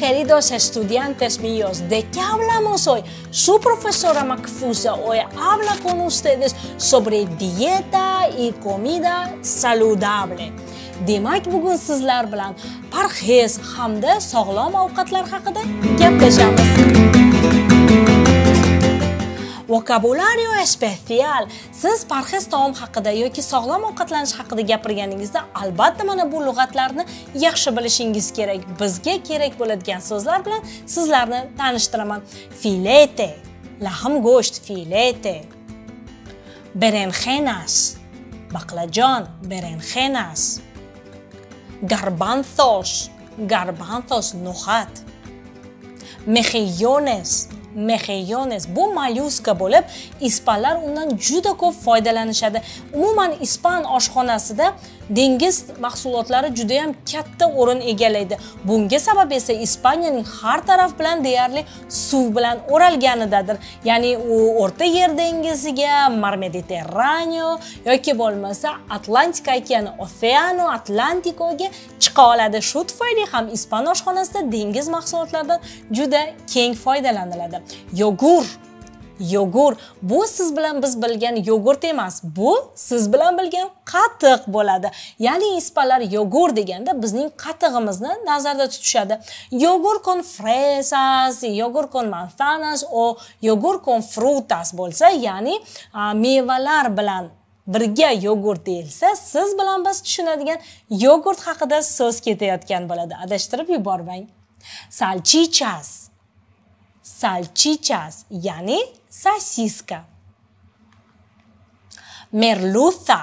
queridos estudiantes míos, ¿de qué hablamos hoy? Su profesora Macfusa hoy habla con ustedes sobre dieta y comida saludable. Demak, bugun sizlar bilan parhez hamda sog'lom ovqatlar haqida gaplashamiz. vocabulario especial siz parhez taom haqida yoki sog'lom ovqatlanish haqida gapirganingizda albatta mana bu lug'atlarni yaxshi bilishingiz kerak bizga kerak bo'ladigan so'zlar bilan sizlarni tanishtiraman filete lahm go'sht filete berenjenas baqlajon berenjenas garbanzos garbanzos no'xat mejillones mejillones bu mollyuska bo'lib ispanlar undan juda ko'p foydalanishadi umuman ispan oshxonasida dengiz mahsulotlari juda ham katta o'rin egallaydi bunga sabab esa ispaniyaning har taraf bilan deyarli suv bilan o'ralganidadir ya'ni u o'rta yer dengiziga mar mediterraneo yoki bo'lmasa atlantika okeani oceano atlantikoga chiqa oladi shu tufayli ham ispan oshxonasida dengiz mahsulotlaridan juda keng foydalaniladi yogur yogurt bu siz bilan biz bilgan yogurt emas bu siz bilan bilgan qatiq bo'ladi ya'ni ispanlar yogurt deganda bizning qatig'imizni nazarda tutishadi yogurt con fresas yogurt con manzanas o yogurt con frutas bo'lsa ya'ni mevalar bilan birga yogurt deyilsa siz bilan biz tushunadigan yogurt haqida so'z ketayotgan bo'ladi adashtirib yubormang salchichas salchichas ya'ni сосиска. Мерлуза.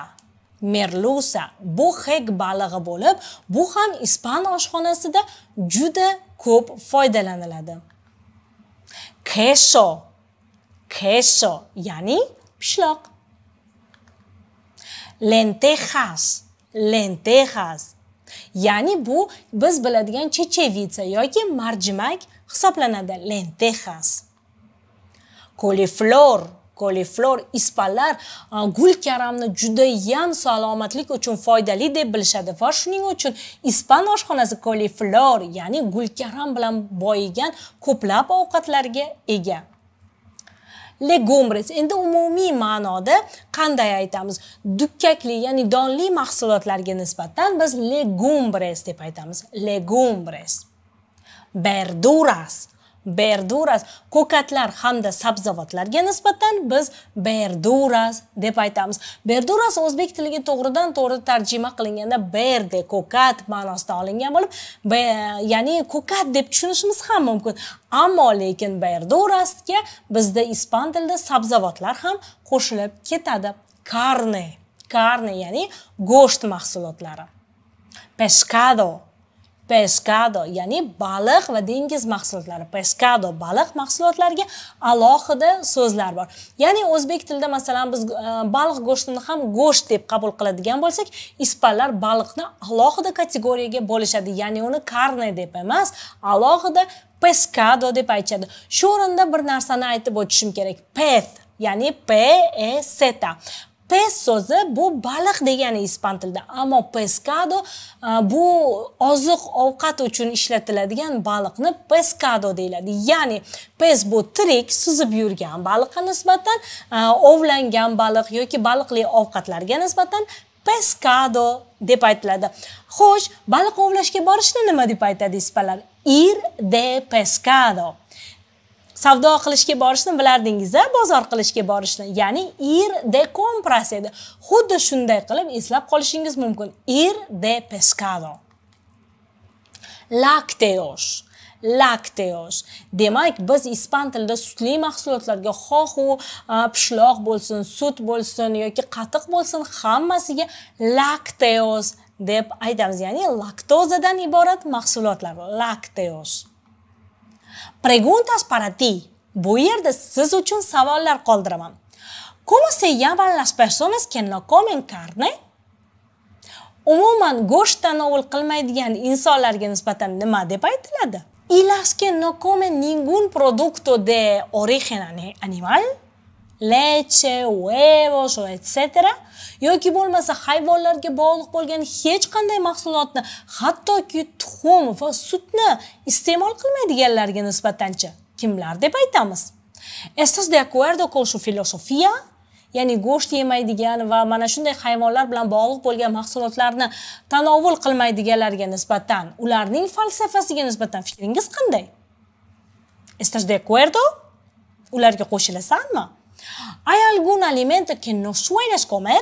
Мерлуза. Бу хэк балага болып, бу хам испан ашхонасида жуда көп файдаланылады. Кешо. Кешо. Яни, пшлок. Лентехас. Лентехас. Яни, бу біз біладыган чечевица, яки марджимак хсапланады. Лентехас. Лентехас. koliflor koliflor ispanlar gul karamni judayam salomatlik uchun foydali deb bilishadi va shuning uchun ispan oshxonasi koliflor ya'ni gul karam bilan boyigan ko'plab ovqatlarga ega legumbres endi umumiy ma'noda qanday aytamiz dukkakli ya'ni donli mahsulotlarga nisbatan biz legumbres deb aytamiz legumbres verduras verduras ko'katlar hamda sabzavotlarga nisbatan biz verduras deb aytamiz verduras o'zbek tiliga to'g'ridan to'g'ri tarjima qilinganda berde ko'kat ma'nosida olingan bo'lib ya'ni ko'kat deb tushunishimiz ham mumkin ammo lekin verdurasga bizda ispan tilida sabzavotlar ham qo'shilib ketadi karne karne ya'ni go'sht mahsulotlari pescado pescado ya'ni baliq va dengiz mahsulotlari pescado baliq mahsulotlariga alohida so'zlar bor ya'ni o'zbek tilida masalan biz e, baliq go'shtini ham go'sht deb qabul qiladigan bo'lsak ispanlar baliqni alohida kategoriyaga bo'lishadi ya'ni uni karne deb emas alohida pescado deb aytishadi shu o'rinda bir narsani aytib o'tishim kerak pes ya'ni p e seta pes so'zi bu baliq degani ispan tilida ammo pescado e, bu oziq ovqat uchun ishlatiladigan baliqni pescado deyiladi ya'ni pes bu tirik suzib yurgan baliqqa nisbatan e, ovlangan baliq yoki baliqli ovqatlarga nisbatan pescado deb aytiladi xo'sh baliq ovlashga borishni nima deb aytadi ispanlar ir de pescado savdo qilishga borishni bilardingiz a bozor qilishga borishni ya'ni ir de compras edi xuddi shunday qilib eslab qolishingiz mumkin ir de pescado lakteos lakteos demak biz ispan tilida sutli mahsulotlarga xohu pishloq bo'lsin sut bo'lsin yoki qatiq bo'lsin hammasiga lakteos deb aytamiz ya'ni laktozadan iborat mahsulotlar lakteos preguntas para ti. Bu yerda siz uchun savollar qoldiraman. ¿Cómo se llaman las personas que no comen carne? Umuman go'sht tanovul qilmaydigan insonlarga nisbatan nima deb aytiladi? Y las que no comen ningún producto de origen animal? leche, huevos va etc. yoki bo'lmasa hayvonlarga bog'liq bo'lgan hech qanday mahsulotni, hattoki tuxum va sutni iste'mol qilmaydiganlarga nisbatanchi kimlar deb aytamiz? Estos de acuerdo con su filosofía ya'ni go'sht yemaydigan va mana shunday hayvonlar bilan bog'liq bo'lgan mahsulotlarni tanovul qilmaydiganlarga nisbatan ularning falsafasiga nisbatan fikringiz qanday? Estás de acuerdo? Ularga qo'shilasanmi? ¿Hay algún alimento que no sueles comer?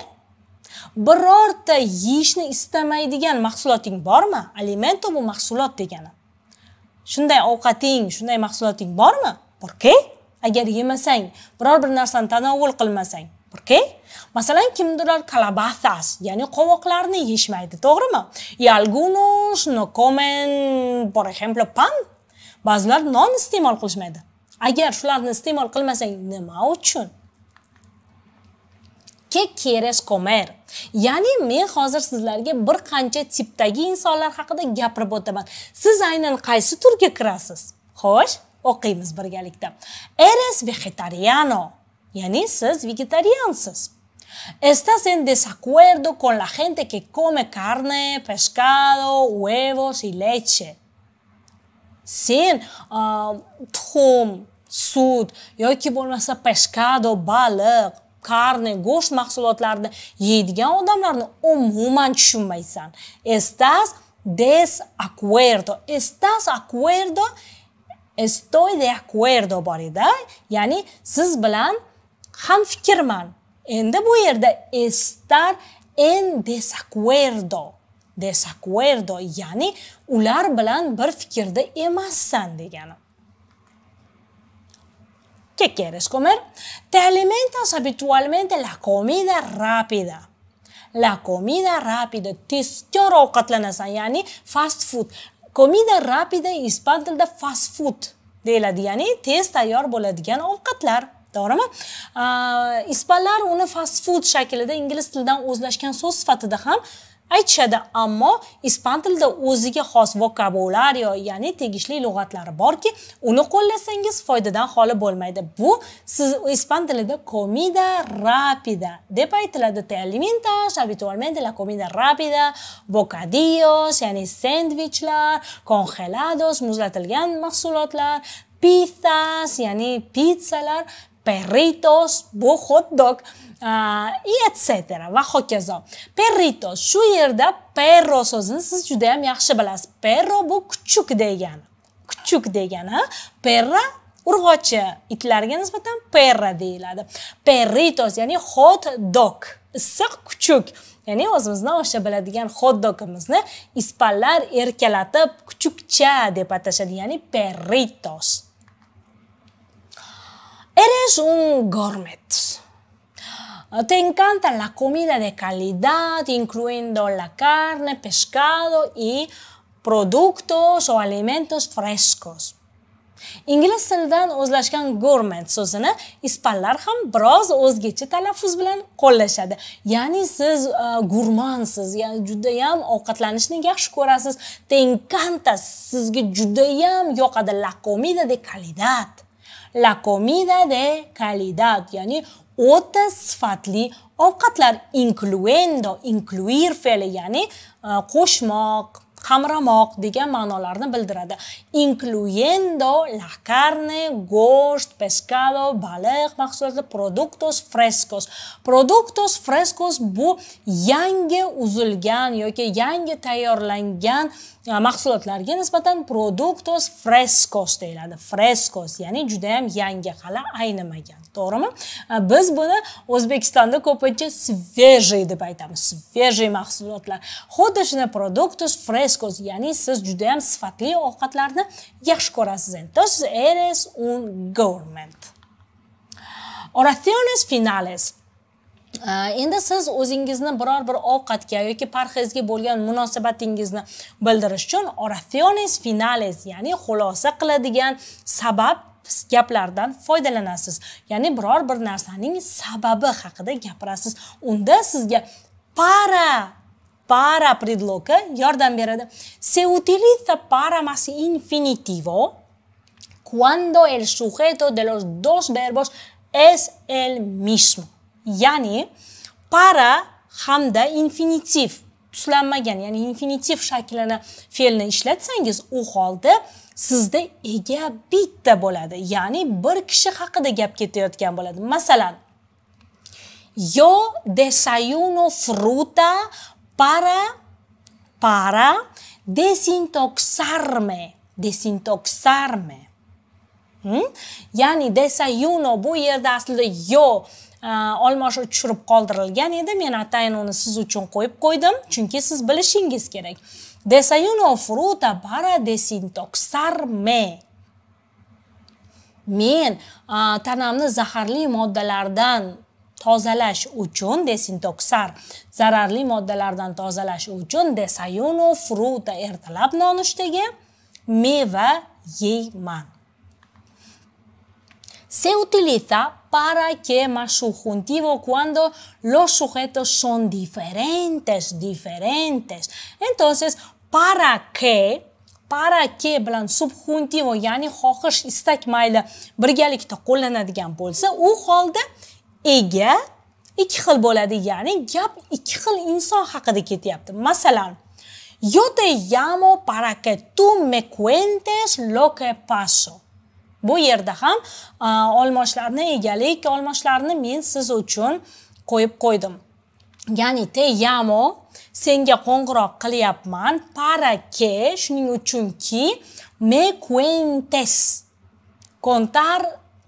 Birorta yishni istamaydigan mahsuloting bormi? Alimento bu mahsulot degani. Shunday ovqating, shunday mahsuloting bormi? ¿Por qué? Agar yemasang, biror bir narsani tanovul qilmasang, ¿Por qué? Masalan, kimdirlar calabazas, ya'ni qovoqlarni yeyishmaydi, to'g'rimi? Y algunos no comen, por ejemplo, pan. Ba'zilar non iste'mol qilishmaydi. agar shularni iste'mol qilmasang nima uchun ke quieres comer ya'ni men hozir sizlarga bir qancha tipdagi insonlar haqida gapirib o'taman siz aynan qaysi turga kirasiz xo'sh o'qiymiz birgalikda eres vegetariano ya'ni siz vegetariansiz Estás en desacuerdo con la gente que come carne, pescado, huevos y leche. sen tuxum sut yoki bo'lmasa peshkado baliq karne go'sht mahsulotlarini yeydigan odamlarni umuman tushunmaysan estas acuerdo estas acuerdo estoy de acuerdo bor edi ya'ni siz bilan ham fikrman endi bu yerda estar en desacuerdo desacuerdo ya'ni ular bilan bir fikrda emassan degani ¿Qué quieres comer? Te alimentas habitualmente la comida rápida. La comida rápida. Tezkor ovqatlanasan, ya'ni fast food. Comida rápida ispan tilida fast food deyiladi, ya'ni tez tayyor bo'ladigan ovqatlar. to'g'rimi ispanlar uni fast food shaklida ingliz tilidan o'zlashgan so'z sifatida ham aytishadi ammo ispan tilida o'ziga xos vokabular yo ya'ni tegishli lug'atlari borki uni qo'llasangiz foydadan xoli bo'lmaydi bu siz ispan tilida comida rapida deb aytiladi te alimentas habitualmente la comida rapida bocadillos ya'ni sendvichlar congelados muzlatilgan mahsulotlar pizzas ya'ni pitsalar perritos, bu hot dog uh, etc. va hokazo. Perritos shu yerda perro so'zini siz juda ham yaxshi bilasiz. Perro bu kuchuk Küçük Kuchuk Ha? perra urg'ochi itlarga nisbatan perra deyiladi. Perritos ya'ni hot dog, issiq küçük. ya'ni o'zimizni o'sha biladigan hot dogimizni ispanlar erkalatib kuchukcha deb atashadi ya'ni perritos Eres un gourmet. Te encanta la comida de calidad, incluyendo la carne, pescado y productos o alimentos frescos. ingliz tilidan o'zlashgan gourmet so'zini ispanlar ham biroz o'zgacha talaffuz bilan qo'llashadi ya'ni siz e, gurmansiz ya'ni judayam ovqatlanishni yaxshi ko'rasiz te encanta sizga judayam yoqadi la comida de calidad La comida de calidad, ya'ni o'ta sifatli ovqatlar incluendo incluir fe'li ya'ni qo'shmoq ah, qamramoq degan ma'nolarni bildiradi incluyendo la carne go'sht pescado baliq mahsulotli productos frescos productos frescos bu yangi uzilgan yoki yangi tayyorlangan e, mahsulotlarga nisbatan productos frescos deyiladi frescos ya'ni juda ham yangi hali aynimagan to'g'rimi e, biz buni o'zbekistonda ko'pincha svejiy deb aytamiz svejiy mahsulotlar xuddi shunday produktos frescos ko'zi ya'ni siz juda yam sifatli ovqatlarni yaxshi ko'rasiz entonces eres un gourmet oraciones finales endi siz o'zingizni biror bir ovqatga yoki parhezga bo'lgan munosabatingizni bildirish uchun oraciones finales ya'ni xulosa qiladigan sabab gaplardan foydalanasiz ya'ni biror bir narsaning sababi haqida gapirasiz unda sizga para para predloki yordam beradi se utiliza para mas infinitivo cuando el sujeto de los dos verbos es el mismo ya'ni para hamda infinitiv tuslanmagan ya'ni infinitiv shaklini fe'lni ishlatsangiz u holda sizda ega bitta bo'ladi ya'ni bir kishi haqida gap ketayotgan bo'ladi masalan yo desayuno fruta para, para desintoxarme, desintoxarme. Hmm? Ya'ni desayuno bu yerda aslida yo olmoshib tushirib qoldirilgan edi men atayin uni siz uchun qo'yib qo'ydim chunki siz bilishingiz kerak desayuno fruta para desintoxarme men tanamni zaharli moddalardan tozalash uchun desintoksar zararli moddalardan tozalash uchun desayuno fruta ertalab nonushtaga meva yeyman se utiliza para que más subjuntivo cuando los sujetos son diferentes, diferentes. Entonces, para que, para que bilan subjuntivo, ya'ni xohish, istak mayli birgalikda qo'llanadigan bo'lsa, u holda ega ikki xil bo'ladi ya'ni gap ikki xil inson haqida ketyapti masalan yo te llamo para que tú me cuentes lo que pasó bu yerda ham olmoshlarni egalik olmoshlarni men siz uchun qo'yib qo'ydim ya'ni te llamo senga qo'ng'iroq qilyapman para que shuning uchunki me cuentes contar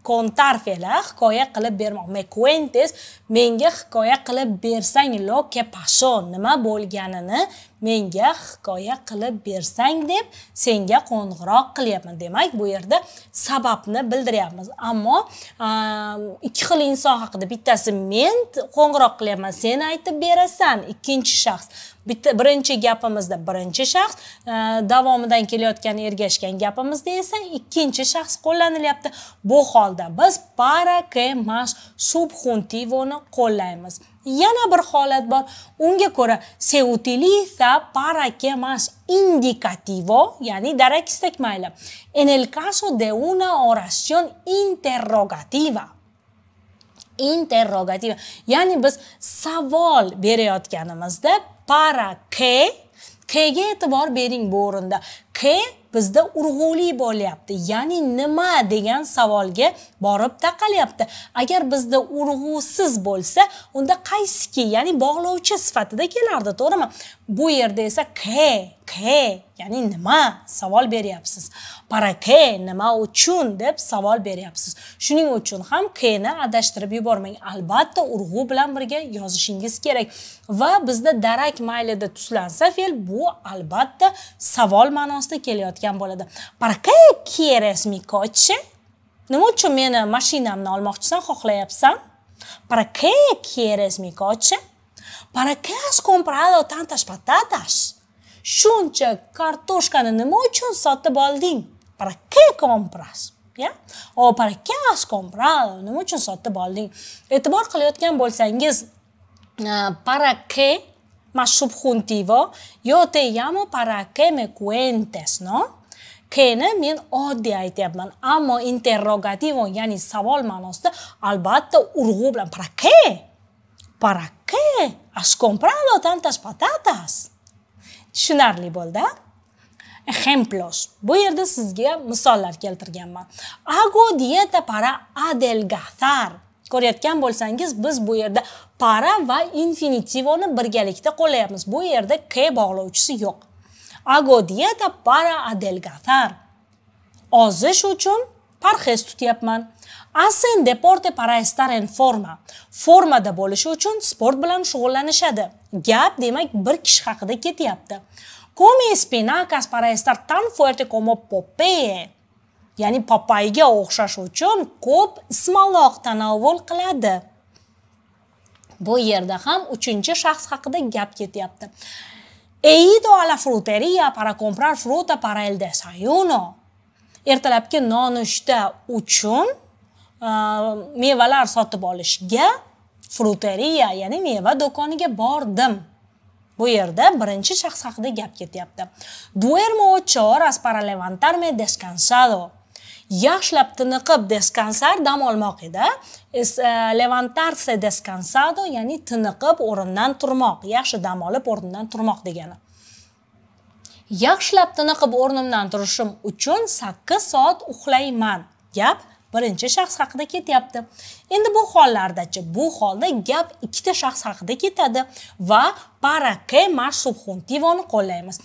contar fela hikoya qilib bermoq me cuentes menga hikoya qilib bersang lo que pasó nima bo'lganini menga hikoya qilib bersang deb senga qo'ng'iroq qilyapman demak bu yerda sababni bildiryapmiz ammo ikki xil inson haqida bittasi men qo'ng'iroq qilyapman sen aytib berasan ikkinchi shaxs bitta birinchi gapimizda birinchi shaxs e, davomidan kelayotgan ergashgan gapimizda esa ikkinchi shaxs qo'llanilyapti bu holda biz para ke mas subjuntivoni qo'llaymiz yana bir holat bor unga ko'ra se utiliza para que mas indicativo ya'ni darak istak en el caso de una oración interrogativa interrogativa ya'ni biz savol berayotganimizda para k ga e'tibor bering bu o'rinda k bizda urg'uli bo'lyapti ya'ni nima degan savolga borib taqalyapti agar bizda urg'usiz bo'lsa unda qaysiki ya'ni bog'lovchi sifatida kelardi to'g'rimi bu yerda esa k k ya'ni nima savol beryapsiz para k nima uchun deb savol beryapsiz shuning uchun ham ni adashtirib yubormang albatta urg'u bilan birga yozishingiz kerak va bizda darak maylida tuslansa fe'l bu albatta savol ma'nosida kelayotgan bo'ladi para qué keres mi coche nima uchun meni mashinamni olmoqchisan xohlayapsan para qué keres mi coche ¿Para qué has comprado tantas patatas? Shuncha kartoshkani nima uchun sotib olding? ¿Para qué compras? Ya? O ¿para qué has comprado? Nima uchun sotib olding? E'tibor qilayotgan bo'lsangiz, ah, para qué más subjuntivo, yo te llamo para que me cuentes, ¿no? Keni men oddiy aytyapman, ammo interrogativ, ya'ni savol ma'nosida albatta urg'u bilan para qué? ¿Para qué has comprado tantas patatas? Tushunarli bo'ldi. Ejemplos. Bu yerda sizga misollar keltirganman. Hago dieta para adelgazar. Ko'rayotgan bo'lsangiz, biz bu yerda para va infinitivoni birgalikda qo'llayapmiz. Bu yerda k bog'lovchisi yo'q. Hago dieta para adelgazar. Ozish uchun parhez tutyapman asen deporte para estar en forma formada bo'lishi uchun sport bilan shug'ullanishadi gap demak bir kishi haqida ketyapti come espinacas para estar tan fuerte como popeye ya'ni papayga o'xshash uchun ko'p ismaloq tanovvul qiladi bu yerda ham uchinchi shaxs haqida gap ketyapti He ido a la frutería para comprar fruta para el desayuno. ertalabki nonushta uchun mevalar sotib olishga fruteriya ya'ni meva do'koniga bordim bu yerda birinchi shaxs haqida gap ketyapti duermo ocho horas para levantarme descansado yaxshilab tiniqib descansar dam olmoq edi levantarse descansado ya'ni tiniqib o'rindan turmoq yaxshi dam olib o'rnidan turmoq degani yaxshilab tiniqib o'rnimdan turishim uchun sakkiz soat uxlayman gap birinchi shaxs haqida ketyapti endi bu hollardachi bu holda gap ikkita shaxs haqida ketadi va para que más subjuntivoni qo'llaymiz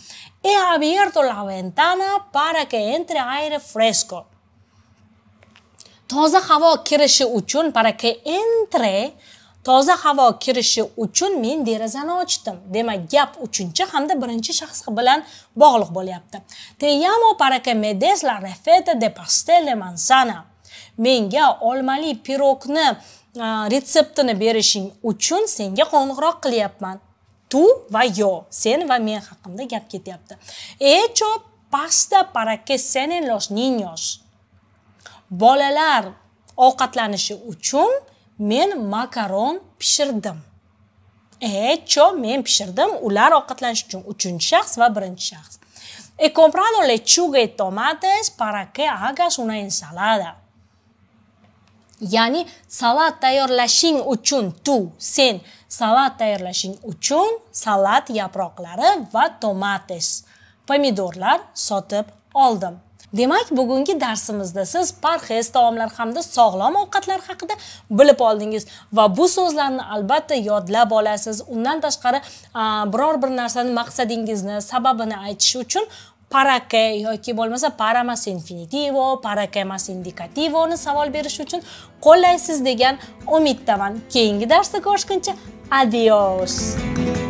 he abierto la ventana para que entre aire fresco toza havo kirishi uchun para que entre toza havo kirishi uchun men derazani ochdim demak gap uchinchi hamda birinchi shaxs bilan bog'liq bo'lyapti te llamo para que me des la receta de pastel de manzana menga olmali pirogni retseptini berishing uchun senga qo'ng'iroq qilyapman tu va yo sen va men haqimda gap ketyapti echo pasta para que cenen los niños bolalar ovqatlanishi uchun men makaron pishirdim e cho men pishirdim ular ovqatlanish uchun uchinchi shaxs va birinchi shaxs he comprado lechuga y tomates para que hagas una ensalada ya'ni salat tayyorlashing uchun tu sen salat tayyorlashing uchun salat yaproqlari va tomates pomidorlar sotib oldim demak bugungi darsimizda siz parhez taomlar hamda sog'lom ovqatlar haqida bilib oldingiz va bu so'zlarni albatta yodlab olasiz undan tashqari biror bir narsani maqsadingizni sababini aytish uchun para que yoki bo'lmasa para mas infinitivo para que indikativoni savol berish uchun qo'llaysiz degan umiddaman keyingi darsda ko'rishguncha adios